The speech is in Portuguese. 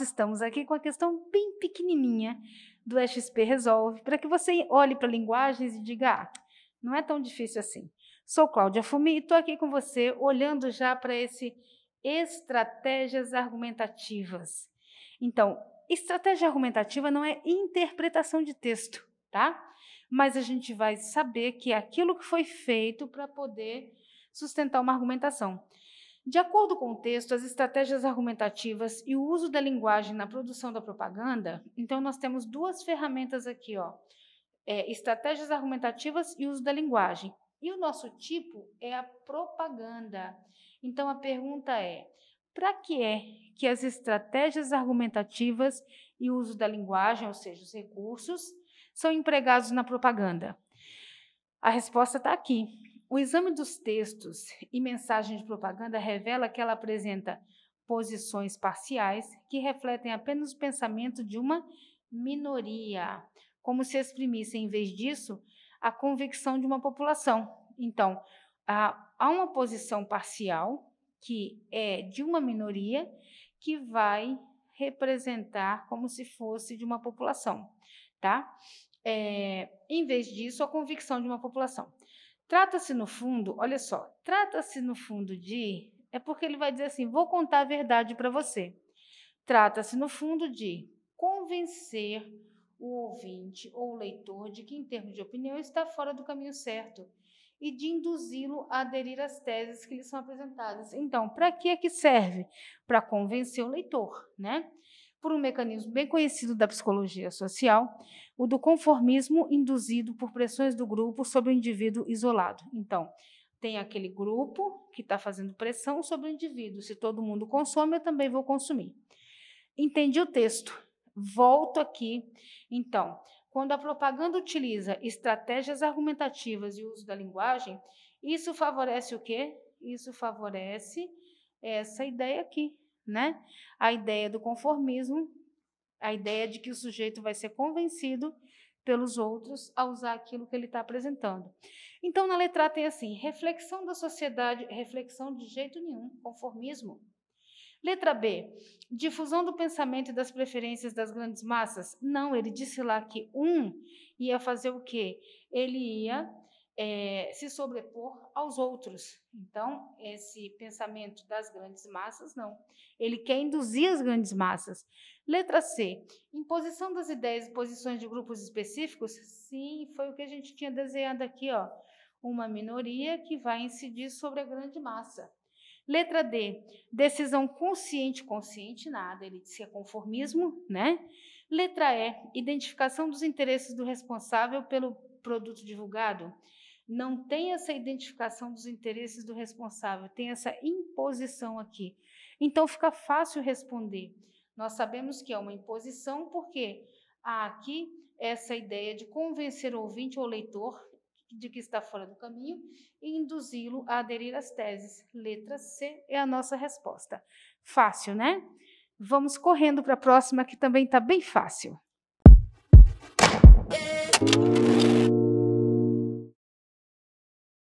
Estamos aqui com a questão bem pequenininha do XP Resolve, para que você olhe para linguagens e diga: ah, não é tão difícil assim. Sou Cláudia Fumi e estou aqui com você, olhando já para esse estratégias argumentativas. Então, estratégia argumentativa não é interpretação de texto, tá? Mas a gente vai saber que é aquilo que foi feito para poder sustentar uma argumentação. De acordo com o texto, as estratégias argumentativas e o uso da linguagem na produção da propaganda, então nós temos duas ferramentas aqui, ó, é, estratégias argumentativas e uso da linguagem. E o nosso tipo é a propaganda. Então a pergunta é: para que é que as estratégias argumentativas e o uso da linguagem, ou seja, os recursos, são empregados na propaganda? A resposta está aqui. O exame dos textos e mensagens de propaganda revela que ela apresenta posições parciais que refletem apenas o pensamento de uma minoria, como se exprimisse, em vez disso, a convicção de uma população. Então, há uma posição parcial, que é de uma minoria, que vai representar como se fosse de uma população, tá? É, em vez disso, a convicção de uma população. Trata-se no fundo, olha só, trata-se no fundo de é porque ele vai dizer assim: vou contar a verdade para você. Trata-se no fundo de convencer o ouvinte ou o leitor de que, em termos de opinião, está fora do caminho certo e de induzi-lo a aderir às teses que lhe são apresentadas. Então, para que é que serve? Para convencer o leitor, né? por um mecanismo bem conhecido da psicologia social, o do conformismo induzido por pressões do grupo sobre o indivíduo isolado. Então, tem aquele grupo que está fazendo pressão sobre o indivíduo. Se todo mundo consome, eu também vou consumir. Entendi o texto. Volto aqui. Então, quando a propaganda utiliza estratégias argumentativas e o uso da linguagem, isso favorece o quê? Isso favorece essa ideia aqui, né? A ideia do conformismo, a ideia de que o sujeito vai ser convencido pelos outros a usar aquilo que ele está apresentando. Então, na letra A tem assim: reflexão da sociedade, reflexão de jeito nenhum, conformismo. Letra B, difusão do pensamento e das preferências das grandes massas. Não, ele disse lá que um ia fazer o quê? Ele ia é, se sobrepor aos outros. Então, esse pensamento das grandes massas, não. Ele quer induzir as grandes massas. Letra C. Imposição das ideias e posições de grupos específicos? Sim, foi o que a gente tinha desenhado aqui, ó. Uma minoria que vai incidir sobre a grande massa. Letra D. Decisão consciente, consciente, nada. Ele disse que é conformismo, né? Letra E. Identificação dos interesses do responsável pelo produto divulgado não tem essa identificação dos interesses do responsável, tem essa imposição aqui. Então fica fácil responder. Nós sabemos que é uma imposição porque há aqui essa ideia de convencer o ouvinte ou leitor de que está fora do caminho e induzi-lo a aderir às teses. Letra C é a nossa resposta. Fácil, né? Vamos correndo para a próxima, que também está bem fácil.